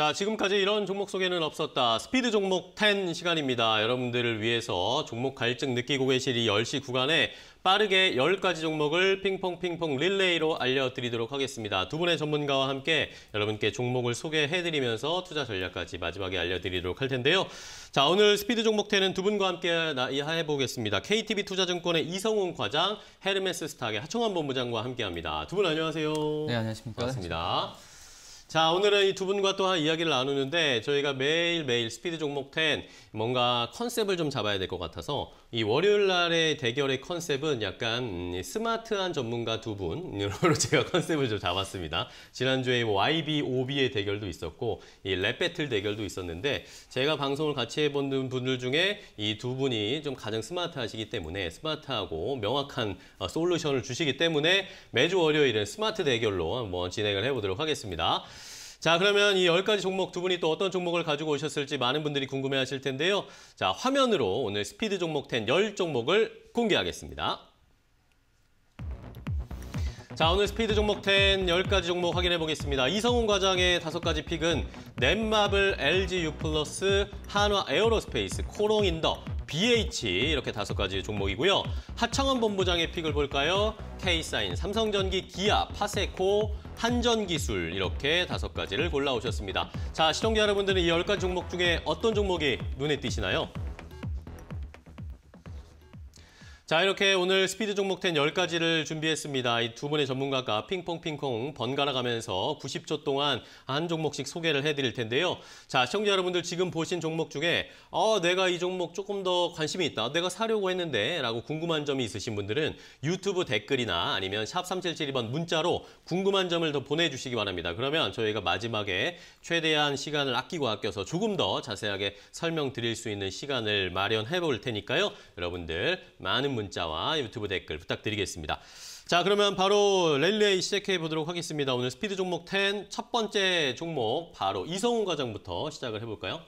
자, 지금까지 이런 종목 소개는 없었다. 스피드 종목 10 시간입니다. 여러분들을 위해서 종목 갈증 느끼고 계실 이 10시 구간에 빠르게 10가지 종목을 핑퐁핑퐁 릴레이로 알려드리도록 하겠습니다. 두 분의 전문가와 함께 여러분께 종목을 소개해드리면서 투자 전략까지 마지막에 알려드리도록 할 텐데요. 자, 오늘 스피드 종목 10은 두 분과 함께 해보겠습니다. KTB 투자증권의 이성훈 과장, 헤르메스 스탁의 하청환 본부장과 함께합니다. 두 분 안녕하세요. 네, 안녕하십니까. 반갑습니다. 자, 오늘은 이 두 분과 또한 이야기를 나누는데 저희가 매일매일 스피드 종목 10 뭔가 컨셉을 좀 잡아야 될 것 같아서 이 월요일 날의 대결의 컨셉은 약간 음, 스마트한 전문가 두 분으로 제가 컨셉을 좀 잡았습니다. 지난주에 YB, OB의 대결도 있었고 이 랩배틀 대결도 있었는데 제가 방송을 같이 해본 분들 중에 이 두 분이 좀 가장 스마트하시기 때문에 스마트하고 명확한 어, 솔루션을 주시기 때문에 매주 월요일은 스마트 대결로 한번 진행을 해보도록 하겠습니다. 자, 그러면 이 열가지 종목 두 분이 또 어떤 종목을 가지고 오셨을지 많은 분들이 궁금해 하실 텐데요. 자, 화면으로 오늘 스피드 종목 10열 종목을 공개하겠습니다. 자, 오늘 스피드 종목 10 10가지 종목 확인해 보겠습니다. 이성훈 과장의 다섯 가지 픽은 넷마블, LG 플러스 한화 에어로스페이스, 코롱인더, BH 이렇게 다섯 가지 종목이고요. 하창원 본부장의 픽을 볼까요? K사인, 삼성전기, 기아, 파세코, 한전기술 이렇게 다섯 가지를 골라오셨습니다. 자, 시청자 여러분들은 이 열 가지 종목 중에 어떤 종목이 눈에 띄시나요? 자, 이렇게 오늘 스피드 종목 텐 10가지를 준비했습니다. 이 두 분의 전문가가 핑퐁핑퐁 번갈아 가면서 90초 동안 한 종목씩 소개를 해드릴 텐데요. 자, 시청자 여러분들 지금 보신 종목 중에 어, 내가 이 종목 조금 더 관심이 있다. 내가 사려고 했는데 라고 궁금한 점이 있으신 분들은 유튜브 댓글이나 아니면 샵 3772번 문자로 궁금한 점을 더 보내주시기 바랍니다. 그러면 저희가 마지막에 최대한 시간을 아끼고 아껴서 조금 더 자세하게 설명드릴 수 있는 시간을 마련해 볼 테니까요. 여러분들 많은 문자와 유튜브 댓글 부탁드리겠습니다. 자, 그러면 바로 랠리이 시작해 보도록 하겠습니다. 오늘 스피드 종목 10 첫 번째 종목 바로 이성훈 과장부터 시작을 해볼까요?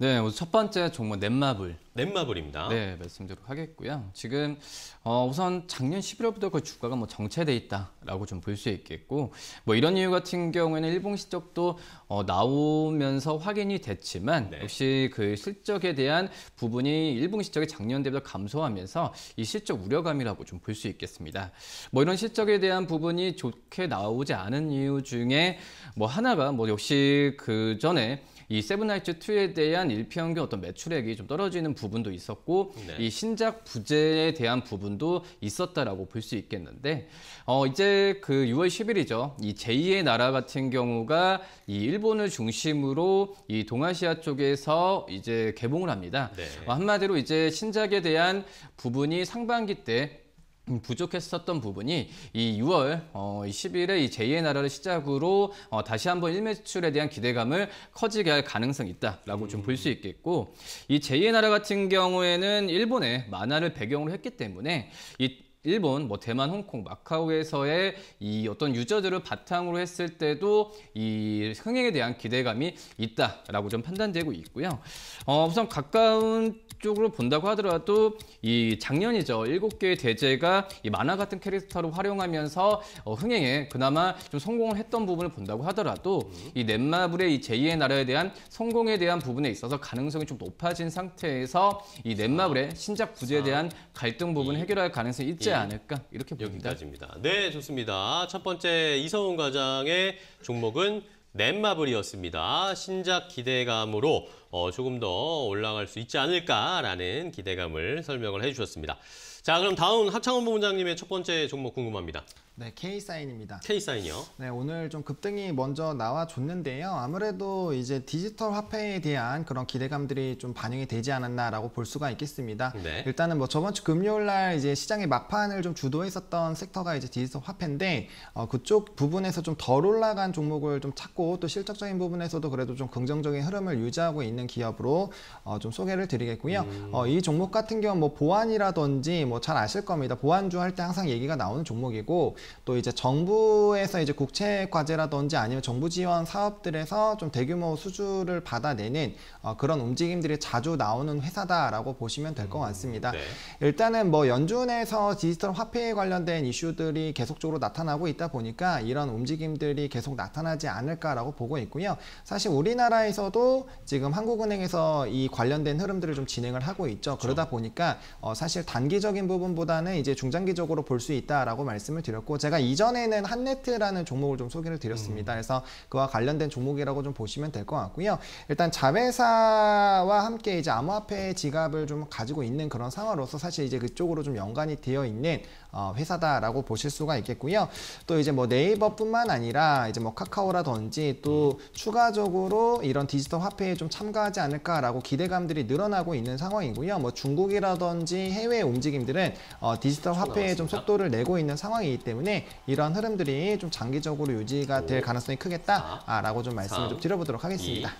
네, 우선 첫 번째 종목 넷마블. 넷마블입니다. 네, 말씀드리도록 하겠고요. 지금 어, 우선 작년 11월부터 그 주가가 뭐 정체돼 있다라고 좀 볼 수 있겠고, 뭐 이런 이유 같은 경우에는 일본 실적도 어, 나오면서 확인이 됐지만 네. 역시 그 실적에 대한 부분이 일본 실적이 작년 대비도 감소하면서 이 실적 우려감이라고 좀 볼 수 있겠습니다. 뭐 이런 실적에 대한 부분이 좋게 나오지 않은 이유 중에 뭐 하나가 뭐 역시 그 전에 이 세븐나이츠 2에 대한 일평균 어떤 매출액이 좀 떨어지는 부분도 있었고 네. 이 신작 부재에 대한 부분도 있었다라고 볼 수 있겠는데 어 이제 그 6월 10일이죠. 이 제2의 나라 같은 경우가 이 일본을 중심으로 이 동아시아 쪽에서 이제 개봉을 합니다. 네. 어, 한마디로 이제 신작에 대한 부분이 상반기 때 음, 부족했었던 부분이 이 6월 어, 10일에 이 제2의 나라를 시작으로 어, 다시 한번 1매출에 대한 기대감을 커지게 할 가능성이 있다라고 음. 좀볼 수 있겠고 이 제2의 나라 같은 경우에는 일본의 만화를 배경으로 했기 때문에 이 일본, 뭐 대만, 홍콩, 마카오에서의 이 어떤 유저들을 바탕으로 했을 때도 이 흥행에 대한 기대감이 있다라고 좀 판단되고 있고요. 어, 우선 가까운 쪽으로 본다고 하더라도 이 작년이죠. 일곱 개의 대제가 이 만화 같은 캐릭터로 활용하면서 어, 흥행에 그나마 좀 성공을 했던 부분을 본다고 하더라도 이 넷마블의 이 제2의 나라에 대한 성공에 대한 부분에 있어서 가능성이 좀 높아진 상태에서 이 넷마블의 신작 부재에 대한 갈등 부분 해결할 가능성이 있지 않을까 이렇게 봅니다. 여기까지입니다. 네, 좋습니다. 첫 번째 이성훈 과장의 종목은 넷마블이었습니다. 신작 기대감으로 어, 조금 더 올라갈 수 있지 않을까라는 기대감을 설명을 해주셨습니다. 자, 그럼 다음 하창원 본부장님의 첫 번째 종목 궁금합니다. 네, K사인입니다. K사인이요? 네, 오늘 좀 급등이 먼저 나와줬는데요. 아무래도 이제 디지털 화폐에 대한 그런 기대감들이 좀 반영이 되지 않았나라고 볼 수가 있겠습니다. 네. 일단은 뭐 저번 주 금요일 날 이제 시장의 막판을 좀 주도했었던 섹터가 이제 디지털 화폐인데 어, 그쪽 부분에서 좀 덜 올라간 종목을 좀 찾고 또 실적적인 부분에서도 그래도 좀 긍정적인 흐름을 유지하고 있는 기업으로 어, 좀 소개를 드리겠고요. 음... 어, 이 종목 같은 경우 뭐 보안이라든지 뭐 잘 아실 겁니다. 보안주 할 때 항상 얘기가 나오는 종목이고 또 이제 정부에서 이제 국채 과제라든지 아니면 정부 지원 사업들에서 좀 대규모 수주를 받아내는 어, 그런 움직임들이 자주 나오는 회사다라고 보시면 될것 음, 같습니다. 음, 네. 일단은 뭐 연준에서 디지털 화폐에 관련된 이슈들이 계속적으로 나타나고 있다 보니까 이런 움직임들이 계속 나타나지 않을까라고 보고 있고요. 사실 우리나라에서도 지금 한국은행에서 이 관련된 흐름들을 좀 진행을 하고 있죠. 그러다 그렇죠. 보니까 어, 사실 단기적인 부분보다는 이제 중장기적으로 볼 수 있다라고 말씀을 드렸고 제가 이전에는 한네트라는 종목을 좀 소개를 드렸습니다. 음. 그래서 그와 관련된 종목이라고 좀 보시면 될 것 같고요. 일단 자회사와 함께 이제 암호화폐 지갑을 좀 가지고 있는 그런 상황으로서 사실 이제 그쪽으로 좀 연관이 되어 있는 어, 회사다라고 보실 수가 있겠고요. 또 이제 뭐 네이버뿐만 아니라 이제 뭐 카카오라든지 또 음. 추가적으로 이런 디지털 화폐에 좀 참가하지 않을까라고 기대감들이 늘어나고 있는 상황이고요. 뭐 중국이라든지 해외 움직임들은 어, 디지털 화폐에 좀 속도를 내고 있는 상황이기 때문에 때문에 이런 흐름들이 좀 장기적으로 유지가 될 가능성이 크겠다라고 좀 말씀을 좀 드려보도록 하겠습니다.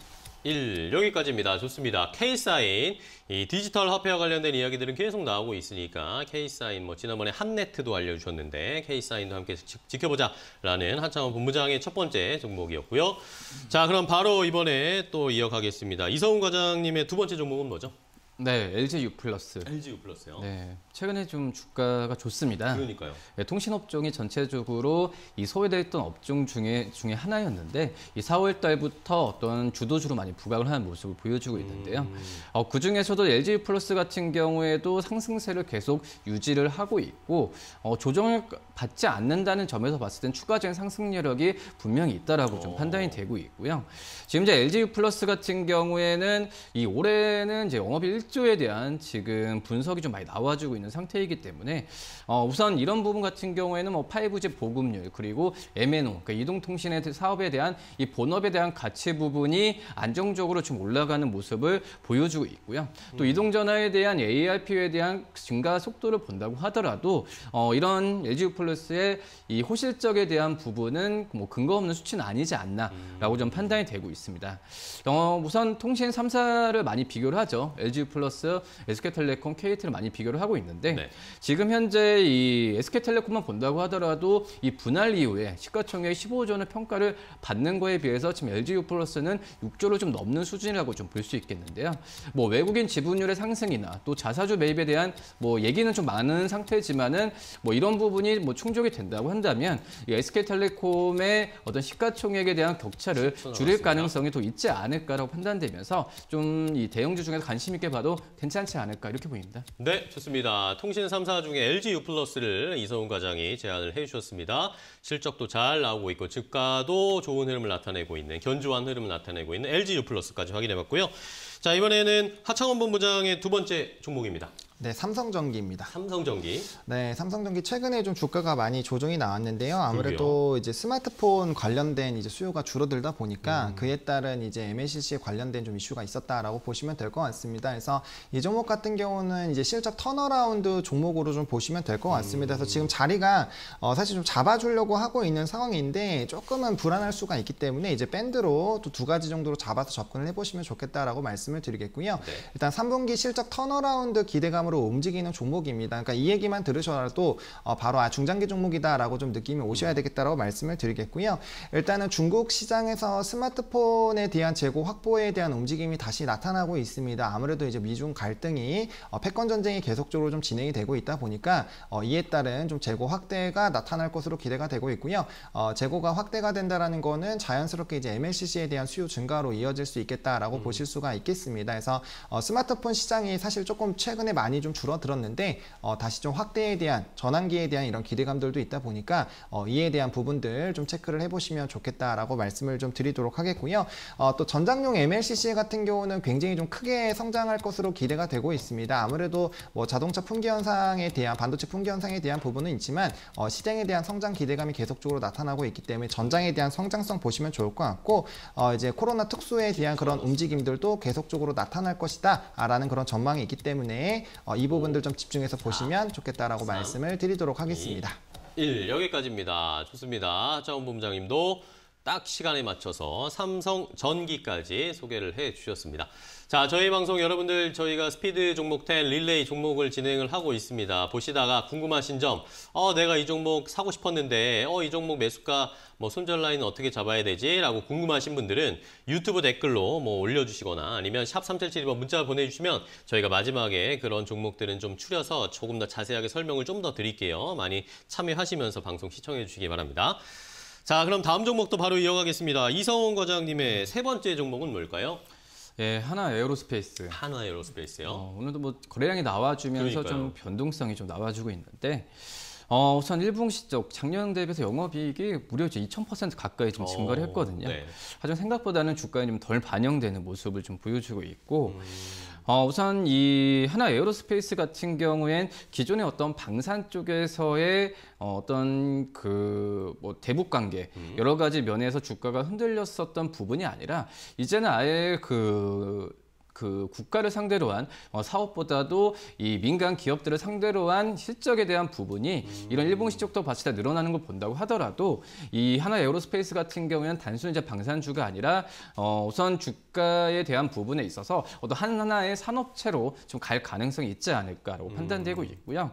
1. 여기까지입니다. 좋습니다. K사인, 이 디지털 화폐와 관련된 이야기들은 계속 나오고 있으니까 K사인, 뭐 지난번에 한네트도 알려주셨는데 K사인도 함께 지, 켜보자라는 한창원 본부장의 첫 번째 종목이었고요. 자, 그럼 바로 이번에 또 이어가겠습니다. 이성훈 과장님의 두 번째 종목은 뭐죠? 네, LG U 플러스. LG U 플러스요. 네, 최근에 좀 주가가 좋습니다. 그러니까요. 네, 통신 업종이 전체적으로 이 소외됐던 업종 중에 중에 하나였는데 이 4월 달부터 어떤 주도주로 많이 부각을 하는 모습을 보여주고 있는데요. 음... 어, 그 중에서도 LG U 플러스 같은 경우에도 상승세를 계속 유지를 하고 있고 어, 조정을 받지 않는다는 점에서 봤을 땐 추가적인 상승 여력이 분명히 있다라고 좀 어. 판단이 되고 있고요. 지금 이제 LG U 플러스 같은 경우에는 이 올해는 이제 영업 일조에 대한 지금 분석이 좀 많이 나와주고 있는 상태이기 때문에 어, 우선 이런 부분 같은 경우에는 뭐 5G 보급률 그리고 MNO 그러니까 이동통신의 사업에 대한 이 본업에 대한 가치 부분이 안정적으로 좀 올라가는 모습을 보여주고 있고요. 또 음. 이동전화에 대한 ARP에 u 대한 증가 속도를 본다고 하더라도 어, 이런 LG U 플러스 플러스의이 호실적에 대한 부분은 뭐 근거 없는 수치는 아니지 않나라고 좀 음. 판단이 되고 있습니다. 어, 우선 통신 3사를 많이 비교를 하죠. LG 플러스, SK텔레콤, KT를 많이 비교를 하고 있는데 네. 지금 현재 이 SK텔레콤만 본다고 하더라도 이 분할 이후에 시가총액 15조 원 평가를 받는 거에 비해서 지금 LG 플러스는 6조를 좀 넘는 수준이라고 좀 볼 수 있겠는데요. 뭐 외국인 지분율의 상승이나 또 자사주 매입에 대한 뭐 얘기는 좀 많은 상태지만은 뭐 이런 부분이 뭐 충족이 된다고 한다면 SK텔레콤의 어떤 시가총액에 대한 격차를 줄일 가능성이 더 있지 않을까라고 판단되면서 좀 이 대형주 중에서 관심 있게 봐도 괜찮지 않을까 이렇게 보입니다. 네, 좋습니다. 통신 3사 중에 LG U+를 이서훈 과장이 제안을 해주셨습니다. 실적도 잘 나오고 있고 주가도 좋은 흐름을 나타내고 있는 견조한 흐름을 나타내고 있는 LG U+까지 확인해봤고요. 자 이번에는 하창원 본부장의 두 번째 종목입니다. 네, 삼성전기입니다. 삼성전기. 네, 삼성전기 최근에 좀 주가가 많이 조정이 나왔는데요. 아무래도 그러게요. 이제 스마트폰 관련된 이제 수요가 줄어들다 보니까 음. 그에 따른 이제 m l c c 관련된 좀 이슈가 있었다라고 보시면 될 것 같습니다. 그래서 이 종목 같은 경우는 이제 실적 턴어라운드 종목으로 좀 보시면 될 것 같습니다. 그래서 지금 음. 자리가 어, 사실 좀 잡아주려고 하고 있는 상황인데 조금은 불안할 수가 있기 때문에 이제 밴드로 또 두 가지 정도로 잡아서 접근을 해보시면 좋겠다라고 말씀을 드리겠고요. 네. 일단 3분기 실적 턴어라운드 기대감을 방향으로 움직이는 종목입니다. 그러니까 이 얘기만 들으셔도 어, 바로 아 중장기 종목이다라고 좀 느낌이 오셔야 되겠다라고 말씀을 드리겠고요. 일단은 중국 시장에서 스마트폰에 대한 재고 확보에 대한 움직임이 다시 나타나고 있습니다. 아무래도 이제 미중 갈등이 어, 패권 전쟁이 계속적으로 좀 진행이 되고 있다 보니까 어, 이에 따른 좀 재고 확대가 나타날 것으로 기대가 되고 있고요. 어, 재고가 확대가 된다라는 거는 자연스럽게 이제 MLCC에 대한 수요 증가로 이어질 수 있겠다라고 음. 보실 수가 있겠습니다. 그래서 어, 스마트폰 시장이 사실 조금 최근에 많이 부이좀 줄어들었는데 어, 다시 좀 확대에 대한 전환기에 대한 이런 기대감들도 있다 보니까 어, 이에 대한 부분들 좀 체크를 해보시면 좋겠다라고 말씀을 좀 드리도록 하겠고요. 어, 또 전장용 MLCC 같은 경우는 굉장히 좀 크게 성장할 것으로 기대가 되고 있습니다. 아무래도 뭐 자동차 품귀 현상에 대한 반도체 품귀 현상에 대한 부분은 있지만 어, 시장에 대한 성장 기대감이 계속적으로 나타나고 있기 때문에 전장에 대한 성장성 보시면 좋을 것 같고 어, 이제 코로나 특수에 대한 그런 움직임들도 계속적으로 나타날 것이다라는 그런 전망이 있기 때문에 어, 어, 이 부분들 좀 집중해서 보시면 좋겠다라고 3, 말씀을 드리도록 하겠습니다. 1 여기까지입니다. 좋습니다. 차원 본부장님도 딱 시간에 맞춰서 삼성 전기까지 소개를 해주셨습니다. 자, 저희 방송 여러분들 저희가 스피드 종목 10 릴레이 종목을 진행을 하고 있습니다. 보시다가 궁금하신 점, 어 내가 이 종목 사고 싶었는데 어이 종목 매수가 뭐 손절 라인 어떻게 잡아야 되지라고 궁금하신 분들은 유튜브 댓글로 뭐 올려주시거나 아니면 샵 3772번 문자 보내주시면 저희가 마지막에 그런 종목들은 좀 추려서 조금 더 자세하게 설명을 좀 더 드릴게요. 많이 참여하시면서 방송 시청해 주시기 바랍니다. 자, 그럼 다음 종목도 바로 이어가겠습니다. 이성훈 과장님의 세 번째 종목은 뭘까요? 예, 하나 에어로스페이스. 하나 에어로스페이스요. 어, 오늘도 뭐 거래량이 나와주면서 그러니까요. 좀 변동성이 좀 나와주고 있는데 어, 우선 1분기 적 작년 대비해서 영업이익이 무려 이제 2,000% 가까이 좀 증가를 어, 했거든요. 네. 하지만 생각보다는 주가에 좀 덜 반영되는 모습을 좀 보여주고 있고 음... 어, 우선 이 하나 에어로스페이스 같은 경우엔 기존의 어떤 방산 쪽에서의 어, 어떤 그 뭐 대북 관계 음. 여러 가지 면에서 주가가 흔들렸었던 부분이 아니라 이제는 아예 그그 국가를 상대로 한 어, 사업보다도 이 민간 기업들을 상대로 한 실적에 대한 부분이 이런 일본 실적도 봤을 다 늘어나는 걸 본다고 하더라도 이 하나 에어로스페이스 같은 경우에는 단순히 이제 방산주가 아니라 어 우선 주가에 대한 부분에 있어서 어떤 하나의 산업체로 좀 갈 가능성이 있지 않을까라고 음. 판단되고 있고요.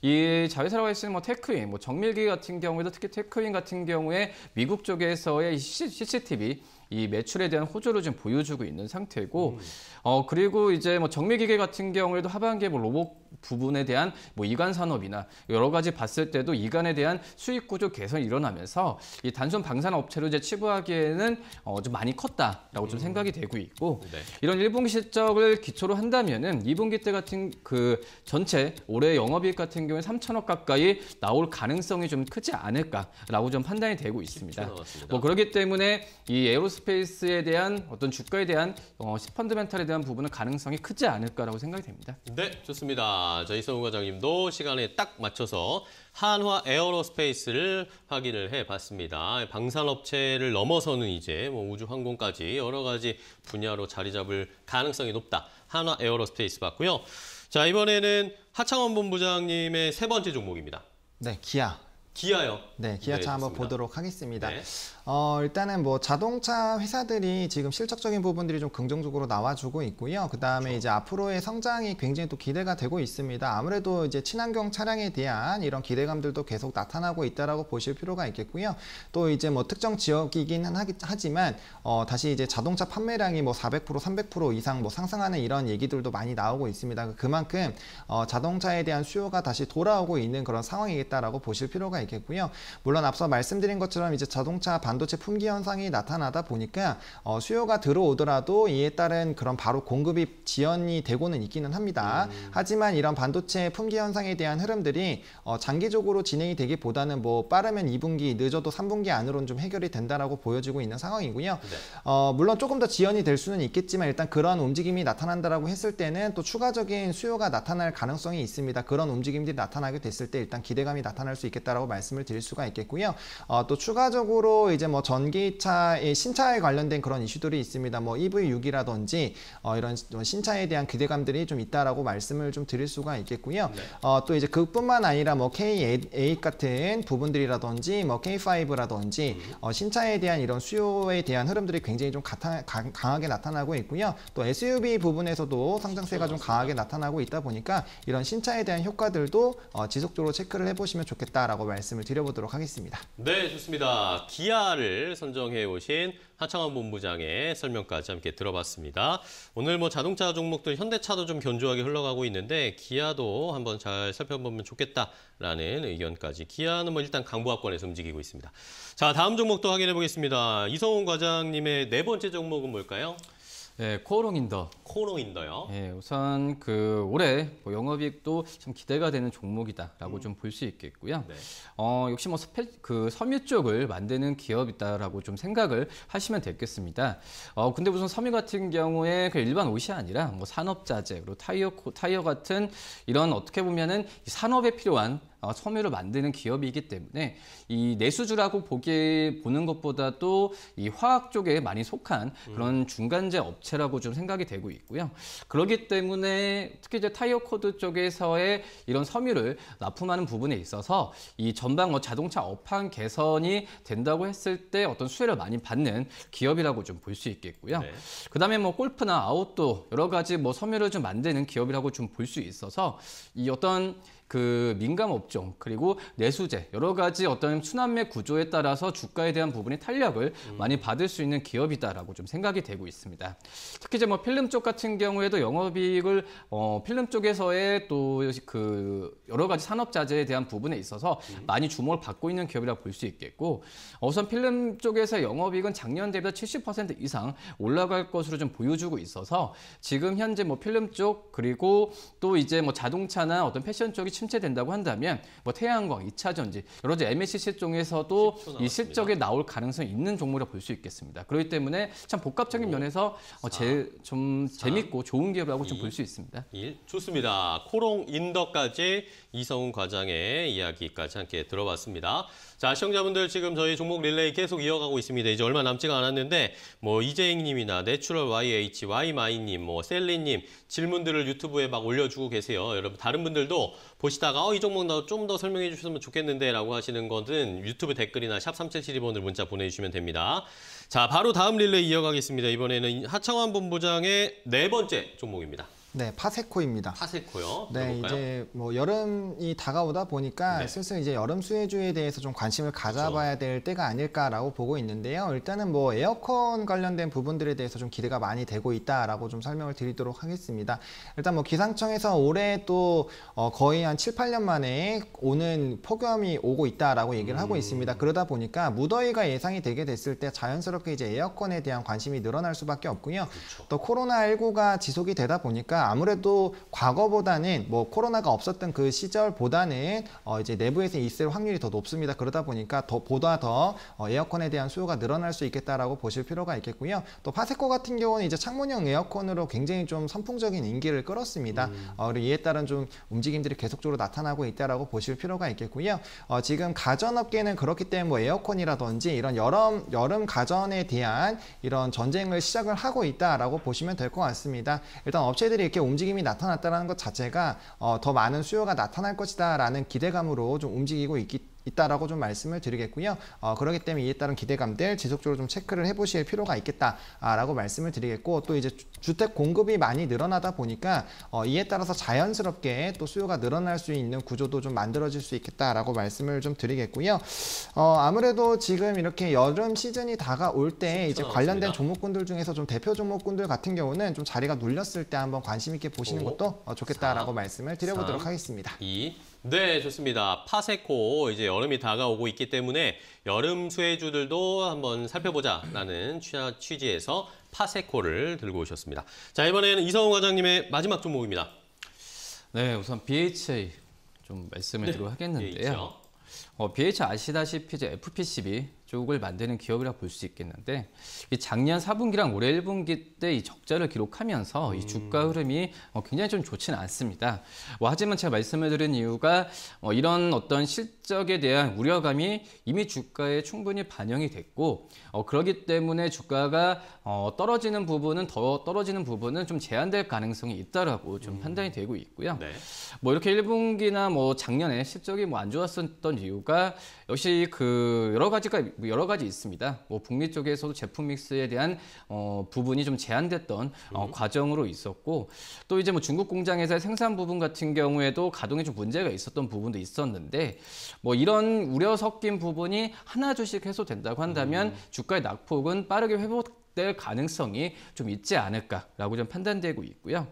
이 자회사라고 할 수 있는 뭐 테크인, 뭐 정밀기 같은 경우에도 특히 테크인 같은 경우에 미국 쪽에서의 CCTV 이 매출에 대한 호조를 지금 보여주고 있는 상태고, 음. 어 그리고 이제 뭐 정밀기계 같은 경우에도 하반기에 뭐 로봇 부분에 대한 뭐 이관 산업이나 여러 가지 봤을 때도 이관에 대한 수익 구조 개선이 일어나면서 이 단순 방산 업체로 이제 치부하기에는 어, 좀 많이 컸다라고 좀 음. 생각이 되고 있고 네. 이런 1분기 실적을 기초로 한다면은 2분기 때 같은 그 전체 올해 영업이익 같은 경우에 3천억 가까이 나올 가능성이 좀 크지 않을까라고 좀 판단이 되고 있습니다. 뭐 그렇기 때문에 이 에로스 어 스페이스에 대한 어떤 주가에 대한 어, 펀드멘탈에 대한 부분은 가능성이 크지 않을까라고 생각이 됩니다. 네, 좋습니다. 자, 이성우 과장님도 시간에 딱 맞춰서 한화 에어로스페이스를 확인을 해봤습니다. 방산업체를 넘어서는 이제 뭐 우주항공까지 여러 가지 분야로 자리 잡을 가능성이 높다. 한화 에어로스페이스 봤고요. 자, 이번에는 하창원 본부장님의 세 번째 종목입니다. 네, 기아. 기아요. 네, 기아차 네, 한번 보도록 하겠습니다. 네. 어, 일단은 뭐 자동차 회사들이 지금 실적적인 부분들이 좀 긍정적으로 나와주고 있고요. 그 다음에 그렇죠. 이제 앞으로의 성장이 굉장히 또 기대가 되고 있습니다. 아무래도 이제 친환경 차량에 대한 이런 기대감들도 계속 나타나고 있다라고 보실 필요가 있겠고요. 또 이제 뭐 특정 지역이긴 하지만 어, 다시 이제 자동차 판매량이 뭐400% 300% 이상 뭐 상승하는 이런 얘기들도 많이 나오고 있습니다. 그만큼 어, 자동차에 대한 수요가 다시 돌아오고 있는 그런 상황이겠다라고 보실 필요가 알겠고요. 물론 앞서 말씀드린 것처럼 이제 자동차 반도체 품귀 현상이 나타나다 보니까 어, 수요가 들어오더라도 이에 따른 그런 바로 공급이 지연이 되고는 있기는 합니다. 음. 하지만 이런 반도체 품귀 현상에 대한 흐름들이 어, 장기적으로 진행이 되기보다는 뭐 빠르면 2분기, 늦어도 3분기 안으로는 좀 해결이 된다라고 보여지고 있는 상황이고요. 네. 어, 물론 조금 더 지연이 될 수는 있겠지만 일단 그런 움직임이 나타난다라고 했을 때는 또 추가적인 수요가 나타날 가능성이 있습니다. 그런 움직임들이 나타나게 됐을 때 일단 기대감이 나타날 수 있겠다라고 말씀을 드릴 수가 있겠고요. 어, 또 추가적으로 이제 뭐 전기차의 신차에 관련된 그런 이슈들이 있습니다. 뭐 EV6이라든지 어, 이런 뭐 신차에 대한 기대감들이 좀 있다라고 말씀을 좀 드릴 수가 있겠고요. 네. 어, 또 이제 그뿐만 아니라 뭐 K8 같은 부분들이라든지 뭐 K5라든지 음. 어, 신차에 대한 이런 수요에 대한 흐름들이 굉장히 좀 가타, 강, 강하게 나타나고 있고요. 또 SUV 부분에서도 상장세가 좀 강하게 나타나고 있다 보니까 이런 신차에 대한 효과들도 어, 지속적으로 체크를 해보시면 좋겠다라고 말씀. 말씀을 드려보도록 하겠습니다. 네, 좋습니다. 기아를 선정해 오신 하창원 본부장의 설명까지 함께 들어봤습니다. 오늘 뭐 자동차 종목들 현대차도 좀 견조하게 흘러가고 있는데 기아도 한번 잘 살펴보면 좋겠다라는 의견까지. 기아는 뭐 일단 강보합권에서 움직이고 있습니다. 자, 다음 종목도 확인해 보겠습니다. 이성훈 과장님의 네 번째 종목은 뭘까요? 예, 코어롱인더 코오롱인더요. 예, 우선 그 올해 뭐 영업이익도 참 기대가 되는 종목이다라고 음. 좀볼 수 있겠고요. 네. 어, 역시 뭐 스페, 그 섬유 쪽을 만드는 기업이다라고 좀 생각을 하시면 되겠습니다. 어, 근데 우선 섬유 같은 경우에 그 일반 옷이 아니라 뭐 산업 자재, 그리고 타이어 타이어 같은 이런 어떻게 보면은 산업에 필요한 어, 섬유를 만드는 기업이기 때문에 이 내수주라고 보기 보는 것보다도 이 화학 쪽에 많이 속한 그런 음. 중간재 업체라고 좀 생각이 되고 있고요. 그렇기 때문에 특히 이제 타이어 코드 쪽에서의 이런 섬유를 납품하는 부분에 있어서 이 전방 어, 자동차 업황 개선이 된다고 했을 때 어떤 수혜를 많이 받는 기업이라고 좀 볼 수 있겠고요. 네. 그다음에 뭐 골프나 아웃도 여러 가지 뭐 섬유를 좀 만드는 기업이라고 좀 볼 수 있어서 이 어떤 그 민감 업종 그리고 내수재 여러 가지 어떤 순환매 구조에 따라서 주가에 대한 부분이 탄력을 음. 많이 받을 수 있는 기업이다라고 좀 생각이 되고 있습니다. 특히 이제 뭐 필름 쪽 같은 경우에도 영업이익을 어, 필름 쪽에서의 또 그 여러 가지 산업 자재에 대한 부분에 있어서 음. 많이 주목을 받고 있는 기업이라 볼수 있겠고 우선 필름 쪽에서 영업이익은 작년 대비 70% 이상 올라갈 것으로 좀 보여주고 있어서 지금 현재 뭐 필름 쪽 그리고 또 이제 뭐 자동차나 어떤 패션 쪽이 침체된다고 한다면 뭐 태양광, 2차전지 여러 가지 MSC 쪽에서도이 실적에 나올 가능성이 있는 종목이라고 볼 수 있겠습니다. 그렇기 때문에 참 복합적인 5, 면에서 4, 어, 제, 좀 3, 재밌고 좋은 기업이라고 좀 볼 수 있습니다. 1. 좋습니다. 코롱 인더까지 이성훈 과장의 이야기까지 함께 들어봤습니다. 자, 시청자분들 지금 저희 종목 릴레이 계속 이어가고 있습니다. 이제 얼마 남지가 않았는데 뭐이재행님이나 내추럴 YH, Y마이님, 뭐 셀리님 질문들을 유튜브에 막 올려주고 계세요. 여러분 다른 분들도 보시다가 어, 이 종목 나좀더 설명해 주셨으면 좋겠는데 라고 하시는 것은 유튜브 댓글이나 샵 3772번으로 문자 보내주시면 됩니다. 자, 바로 다음 릴레이 이어가겠습니다. 이번에는 하창원 본부장의 네 번째 종목입니다. 네, 파세코입니다. 파세코요. 네, 들볼까요 이제 뭐 여름이 다가오다 보니까 네. 슬슬 이제 여름 수혜주에 대해서 좀 관심을 가져봐야 될 때가 아닐까라고 보고 있는데요. 일단은 뭐 에어컨 관련된 부분들에 대해서 좀 기대가 많이 되고 있다라고 좀 설명을 드리도록 하겠습니다. 일단 뭐 기상청에서 올해 또어 거의 한 7, 8년 만에 오는 폭염이 오고 있다라고 얘기를 음. 하고 있습니다. 그러다 보니까 무더위가 예상이 되게 됐을 때 자연스럽게 이제 에어컨에 대한 관심이 늘어날 수밖에 없고요. 그렇또 코로나19가 지속이 되다 보니까 아무래도 과거보다는 뭐 코로나가 없었던 그 시절보다는 어 이제 내부에서 있을 확률이 더 높습니다. 그러다 보니까 더 보다 더 어, 에어컨에 대한 수요가 늘어날 수 있겠다라고 보실 필요가 있겠고요. 또 파세코 같은 경우는 이제 창문형 에어컨으로 굉장히 좀 선풍적인 인기를 끌었습니다. 음. 어 그리고 이에 따른 좀 움직임들이 계속적으로 나타나고 있다라고 보실 필요가 있겠고요. 어 지금 가전업계는 그렇기 때문에 뭐 에어컨이라든지 이런 여름 여름 가전에 대한 이런 전쟁을 시작을 하고 있다라고 보시면 될 것 같습니다. 일단 업체들이 이렇게 움직임이 나타났다는 것 자체가 어, 더 많은 수요가 나타날 것이다라는 기대감으로 좀 움직이고 있기 때문에 있다라고 좀 말씀을 드리겠고요. 어, 그렇기 때문에 이에 따른 기대감들 지속적으로 좀 체크를 해보실 필요가 있겠다라고 말씀을 드리겠고 또 이제 주택 공급이 많이 늘어나다 보니까 어, 이에 따라서 자연스럽게 또 수요가 늘어날 수 있는 구조도 좀 만들어질 수 있겠다라고 말씀을 좀 드리겠고요. 어, 아무래도 지금 이렇게 여름 시즌이 다가올 때 이제 관련된 종목군들 중에서 좀 대표 종목군들 같은 경우는 좀 자리가 눌렸을 때 한번 관심 있게 보시는 5, 것도 어, 좋겠다라고 3, 말씀을 드려보도록 3, 하겠습니다. 2, 네, 좋습니다. 파세코 이제 여름이 다가오고 있기 때문에 여름 수혜주들도 한번 살펴보자라는 취지에서 파세코를 들고 오셨습니다. 자, 이번에는 이성훈 과장님의 마지막 종목입니다. 네, 우선 BHA 좀 말씀을 네. 드리고 하겠는데요. 어, BH a 아시다시피 이제 FP12 쪽을 만드는 기업이라볼 수 있겠는데 작년 4분기랑 올해 1분기 때 이 적자를 기록하면서 이 음. 주가 흐름이 어, 굉장히 좀 좋지는 않습니다. 뭐 하지만 제가 말씀을드린 이유가 어, 이런 어떤 실적에 대한 우려감이 이미 주가에 충분히 반영이 됐고 어, 그러기 때문에 주가가 떨어지는 부분은 더 떨어지는 부분은 좀 제한될 가능성이 있다라고 좀 음. 판단이 되고 있고요. 네. 뭐 이렇게 1분기나 뭐 작년에 실적이 뭐 안 좋았었던 이유가 역시 그 여러 가지가 뭐 여러 가지 있습니다. 뭐 북미 쪽에서도 제품 믹스에 대한 어, 부분이 좀 제한됐던 어, 음. 과정으로 있었고 또 이제 뭐 중국 공장에서의 생산 부분 같은 경우에도 가동에 좀 문제가 있었던 부분도 있었는데 뭐 이런 우려 섞인 부분이 하나둘씩 해소된다고 한다면 음. 주가의 낙폭은 빠르게 회복 될 가능성이 좀 있지 않을까라고 좀 판단되고 있고요.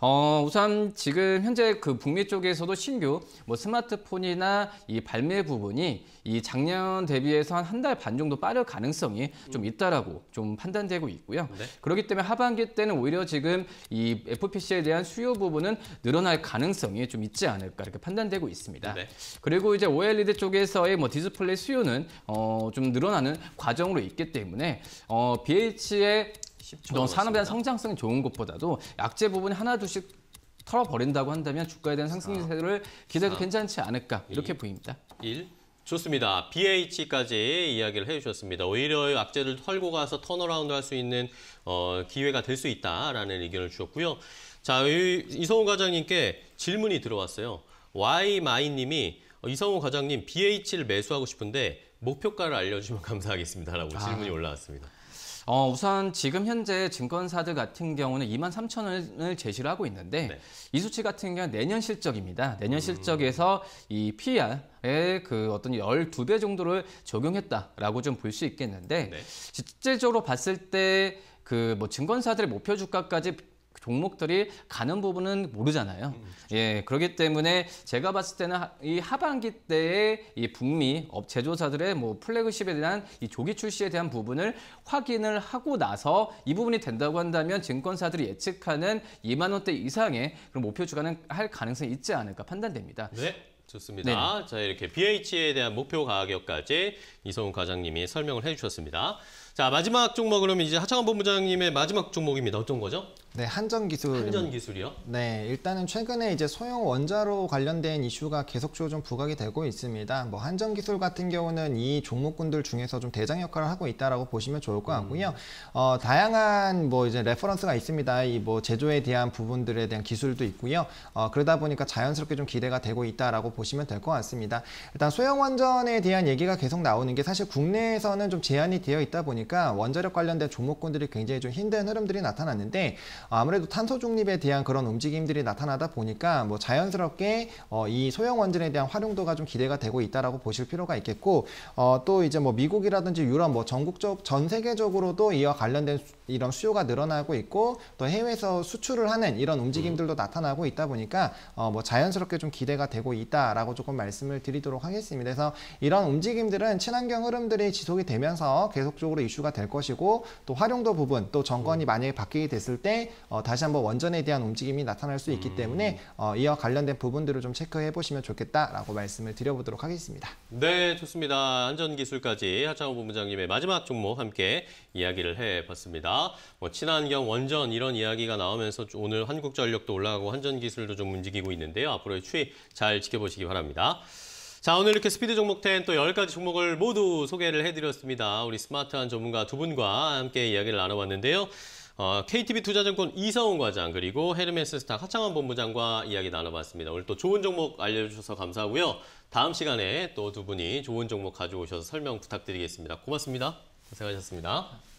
어, 우선 지금 현재 그 북미 쪽에서도 신규 뭐 스마트폰이나 이 발매 부분이 이 작년 대비해서 한 한 달 반 정도 빠를 가능성이 좀 있다라고 좀 판단되고 있고요. 네. 그렇기 때문에 하반기 때는 오히려 지금 이 FPC에 대한 수요 부분은 늘어날 가능성이 좀 있지 않을까 이렇게 판단되고 있습니다. 네. 그리고 이제 OLED 쪽에서의 뭐 디스플레이 수요는 어, 좀 늘어나는 과정으로 있기 때문에 어, BH 스케치에 넌 산업에 대한 성장성이 좋은 것보다도 약재 부분 이 하나 둘씩 털어버린다고 한다면 주가에 대한 상승세를 기대도 괜찮지 않을까 이렇게 2, 보입니다. 1. 좋습니다. BH까지 이야기를 해주셨습니다. 오히려 악재를 털고 가서 턴어라운드 할 수 있는 어, 기회가 될 수 있다라는 의견을 주셨고요. 자, 이성훈 과장님께 질문이 들어왔어요. Y마이님이 어, 이성훈 과장님 BH를 매수하고 싶은데 목표가를 알려주시면 감사하겠습니다라고 아. 질문이 올라왔습니다. 어, 우선 지금 현재 증권사들 같은 경우는 2만 3천 원을 제시를 하고 있는데 네. 이 수치 같은 경우는 내년 실적입니다. 내년 음. 실적에서 이 PR의 그 어떤 12배 정도를 적용했다라고 좀 볼 수 있겠는데 네. 실제적으로 봤을 때 그 뭐 증권사들의 목표 주가까지 그 종목들이 가는 부분은 모르잖아요. 음, 그렇죠. 예, 그렇기 때문에 제가 봤을 때는 이 하반기 때에 이 북미 업 제조사들의 뭐 플래그십에 대한 이 조기 출시에 대한 부분을 확인을 하고 나서 이 부분이 된다고 한다면 증권사들이 예측하는 2만 원대 이상의 그런 목표 주가는 할 가능성이 있지 않을까 판단됩니다. 네. 좋습니다. 네자 이렇게 BH에 대한 목표 가격까지 이성훈 과장님이 설명을 해주셨습니다. 자 마지막 종목 그러면 이제 하창원 본부장님의 마지막 종목입니다. 어떤 거죠? 네, 한전 기술. 한전 기술이요? 네, 일단은 최근에 이제 소형 원자로 관련된 이슈가 계속적으로 좀 부각이 되고 있습니다. 뭐 한전 기술 같은 경우는 이 종목군들 중에서 좀 대장 역할을 하고 있다라고 보시면 좋을 것 음. 같고요. 음. 어, 다양한 뭐 이제 레퍼런스가 있습니다. 이 뭐 제조에 대한 부분들에 대한 기술도 있고요. 어, 그러다 보니까 자연스럽게 좀 기대가 되고 있다라고 보시면 될 것 같습니다. 일단 소형 원전에 대한 얘기가 계속 나오는 게 사실 국내에서는 좀 제한이 되어 있다 보니까 원자력 관련된 종목군들이 굉장히 좀 힘든 흐름들이 나타났는데 아무래도 탄소 중립에 대한 그런 움직임들이 나타나다 보니까 뭐 자연스럽게 어, 이 소형 원전에 대한 활용도가 좀 기대가 되고 있다라고 보실 필요가 있겠고 어, 또 이제 뭐 미국이라든지 유럽 뭐 전국적 전 세계적으로도 이와 관련된 이런 수요가 늘어나고 있고 또 해외에서 수출을 하는 이런 움직임들도 음. 나타나고 있다 보니까 어, 뭐 자연스럽게 좀 기대가 되고 있다라고 조금 말씀을 드리도록 하겠습니다. 그래서 이런 움직임들은 친환경 흐름들이 지속이 되면서 계속적으로 이슈가 될 것이고 또 활용도 부분 또 정권이 음. 만약에 바뀌게 됐을 때 어, 다시 한번 원전에 대한 움직임이 나타날 수 있기 음. 때문에 어, 이와 관련된 부분들을 좀 체크해 보시면 좋겠다라고 말씀을 드려보도록 하겠습니다. 네, 좋습니다. 안전기술까지 하창호 본부장님의 마지막 종목 함께 이야기를 해봤습니다. 뭐 친환경 원전 이런 이야기가 나오면서 오늘 한국전력도 올라가고 한전 기술도 좀 움직이고 있는데요. 앞으로의 추이 잘 지켜보시기 바랍니다. 자, 오늘 이렇게 스피드 종목 10또 10가지 종목을 모두 소개를 해드렸습니다. 우리 스마트한 전문가 두 분과 함께 이야기를 나눠봤는데요. 어, KTB 투자증권 이성훈 과장 그리고 헤르메스 스타 하창원 본부장과 이야기 나눠봤습니다. 오늘 또 좋은 종목 알려주셔서 감사하고요. 다음 시간에 또 두 분이 좋은 종목 가져오셔서 설명 부탁드리겠습니다. 고맙습니다. 고생하셨습니다.